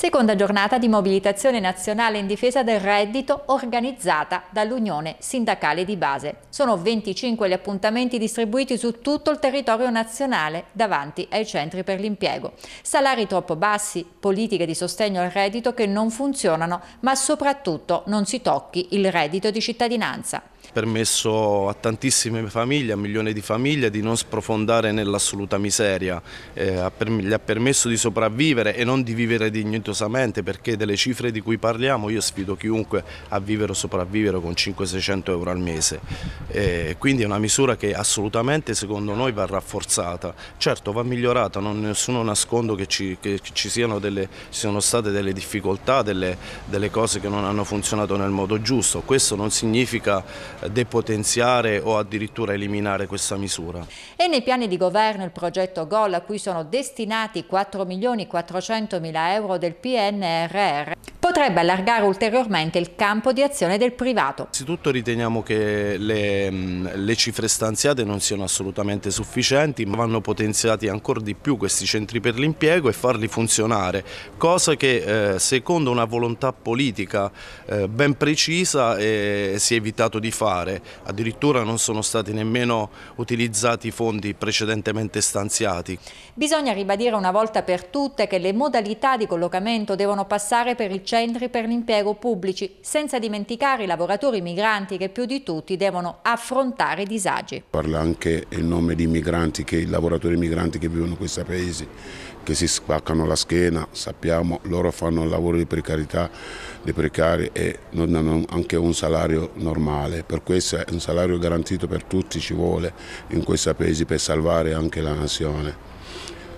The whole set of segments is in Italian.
Seconda giornata di mobilitazione nazionale in difesa del reddito organizzata dall'Unione Sindacale di Base. Sono 25 gli appuntamenti distribuiti su tutto il territorio nazionale davanti ai centri per l'impiego. Salari troppo bassi, politiche di sostegno al reddito che non funzionano, ma soprattutto non si tocchi il reddito di cittadinanza permesso a tantissime famiglie, a milioni di famiglie di non sprofondare nell'assoluta miseria, eh, gli ha permesso di sopravvivere e non di vivere dignitosamente perché delle cifre di cui parliamo io sfido chiunque a vivere o sopravvivere con 500-600 euro al mese, eh, quindi è una misura che assolutamente secondo noi va rafforzata, certo va migliorata, non, nessuno nascondo che ci, che ci siano delle, sono state delle difficoltà, delle, delle cose che non hanno funzionato nel modo giusto, questo non significa depotenziare o addirittura eliminare questa misura. E nei piani di governo il progetto GOL a cui sono destinati 4 milioni 400 mila euro del PNRR potrebbe allargare ulteriormente il campo di azione del privato. Innanzitutto riteniamo che le, le cifre stanziate non siano assolutamente sufficienti, ma vanno potenziati ancora di più questi centri per l'impiego e farli funzionare, cosa che eh, secondo una volontà politica eh, ben precisa eh, si è evitato di fare, addirittura non sono stati nemmeno utilizzati i fondi precedentemente stanziati. Bisogna ribadire una volta per tutte che le modalità di collocamento devono passare per il centro centri per l'impiego pubblici, senza dimenticare i lavoratori migranti che più di tutti devono affrontare i disagi. Parla anche il nome di migranti, che i lavoratori migranti che vivono in questi paesi, che si spaccano la schiena, sappiamo, loro fanno un lavoro di precarietà, di precari e non hanno anche un salario normale. Per questo un salario garantito per tutti ci vuole in questi paesi per salvare anche la nazione.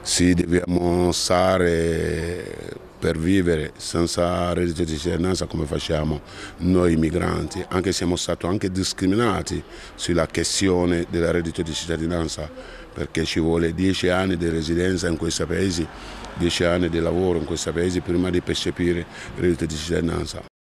Sì, dobbiamo stare per vivere senza reddito di cittadinanza come facciamo noi migranti, anche siamo stati anche discriminati sulla questione del reddito di cittadinanza perché ci vuole 10 anni di residenza in questo paese, 10 anni di lavoro in questo paese prima di percepire il reddito di cittadinanza.